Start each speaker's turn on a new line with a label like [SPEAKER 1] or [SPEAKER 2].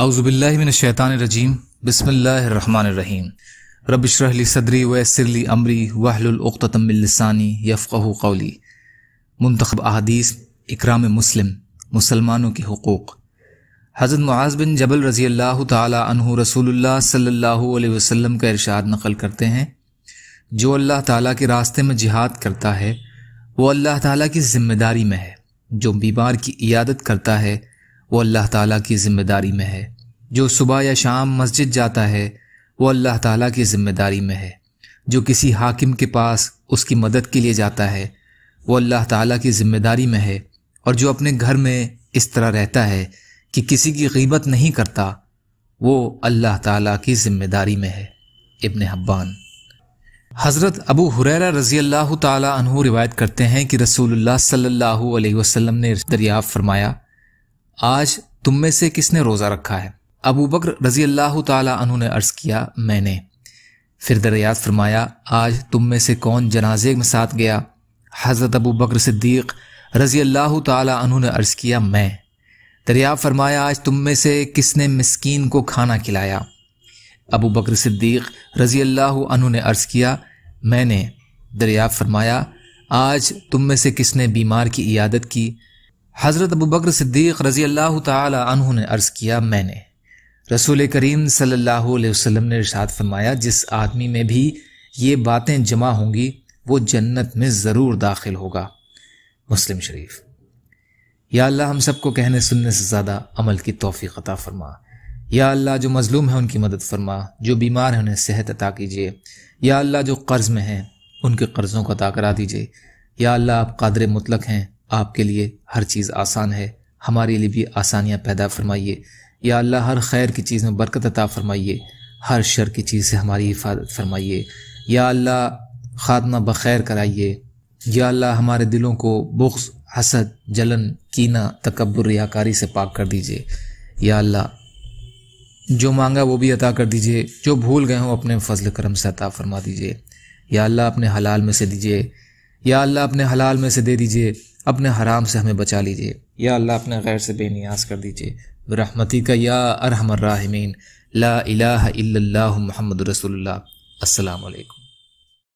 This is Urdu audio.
[SPEAKER 1] اعوذ باللہ من الشیطان الرجیم بسم اللہ الرحمن الرحیم رب اشرح لی صدری ویسر امری سرلی عمری من لسانی یفقہ قولی منتخب احادیث اکرام مسلم مسلمانوں کے حقوق حضرت معاذ بن جبل رضی اللہ تعالی عنہ رسول اللہ صلی اللہ علیہ وسلم کا ارشاد نقل کرتے ہیں جو اللہ تعالیٰ کے راستے میں جہاد کرتا ہے وہ اللہ تعالیٰ کی ذمہ داری میں ہے جو بیمار کی عیادت کرتا ہے وہ اللہ تعالیٰ کی ذمہ داری میں ہے جو صبح یا شام مسجد جاتا ہے وہ اللہ تعالیٰ کی ذمہ داری میں ہے جو کسی حاکم کے پاس اس کی مدد کے لیے جاتا ہے وہ اللہ تعالیٰ کی ذمہ داری میں ہے اور جو اپنے گھر میں اس طرح رہتا ہے کہ کسی کی غیبت نہیں کرتا وہ اللہ تعالیٰ کی ذمہ داری میں ہے ابن حبان حضرت ابو حریرہ رضی اللہ تعالیٰ عنہ روایت کرتے ہیں کہ رسول اللہ صلی اللہ علیہ وسلم نے دریافت فرمایا آج تم میں سے کس نے روزہ رکھا ہے ابو بکر رضی اللہ تعالیٰ عنہ نے عرض کیا میں نے پھر دریات فرمایا آج تم میں سے کون جنازے میں ساتھ گیا حضرت ابو بکر صدیق رضی اللہ تعالیٰ عنہ نے عرض کیا میں دریاف فرمایا آج تم میں سے کس نے مسکین کو کھانا کھلایا ابو بکر صدیق رضی اللہ عنہ نے عرض کیا میں نے دریا فرمایا آج تم میں سے کس نے بیمار کی عیادت کی حضرت ابو بکر صدیق رضی اللہ تعالی عنہ نے عرض کیا میں نے رسول کریم صلی اللہ علیہ وسلم نے ارشاد فرمایا جس آدمی میں بھی یہ باتیں جمع ہوں گی وہ جنت میں ضرور داخل ہوگا مسلم شریف یا اللہ ہم سب کو کہنے سننے سے زیادہ عمل کی توفیق عطا فرما یا اللہ جو مظلوم ہیں ان کی مدد فرما جو بیمار ہیں انہیں صحت عطا کیجیے یا اللہ جو قرض میں ہیں ان کے قرضوں کو عطا کرا دیجیے یا اللہ آپ قادر مطلق ہیں آپ کے لیے ہر چیز آسان ہے ہمارے لیے بھی آسانیاں پیدا فرمائیے یا اللہ ہر خیر کی چیز میں برکت عطا فرمائیے ہر شر کی چیز سے ہماری حفاظت فرمائیے یا اللہ خاتمہ بخیر کرائیے یا اللہ ہمارے دلوں کو بغض حسد جلن کینہ تکبر ریاکاری سے پاک کر دیجیے یا اللہ جو مانگا وہ بھی عطا کر دیجیے جو بھول گئے ہوں اپنے فضل کرم سے عطا فرما دیجیے یا اللہ اپنے حلال میں سے دیجیے یا اللہ اپنے حلال میں سے دے دیجیے اپنے حرام سے ہمیں بچا لیجیے یا اللہ اپنے غیر سے بے نیاز کر دیجیے برحمتی کا یا ارحم الراحمین لا الہ الا اللہ محمد رسول اللہ السلام علیکم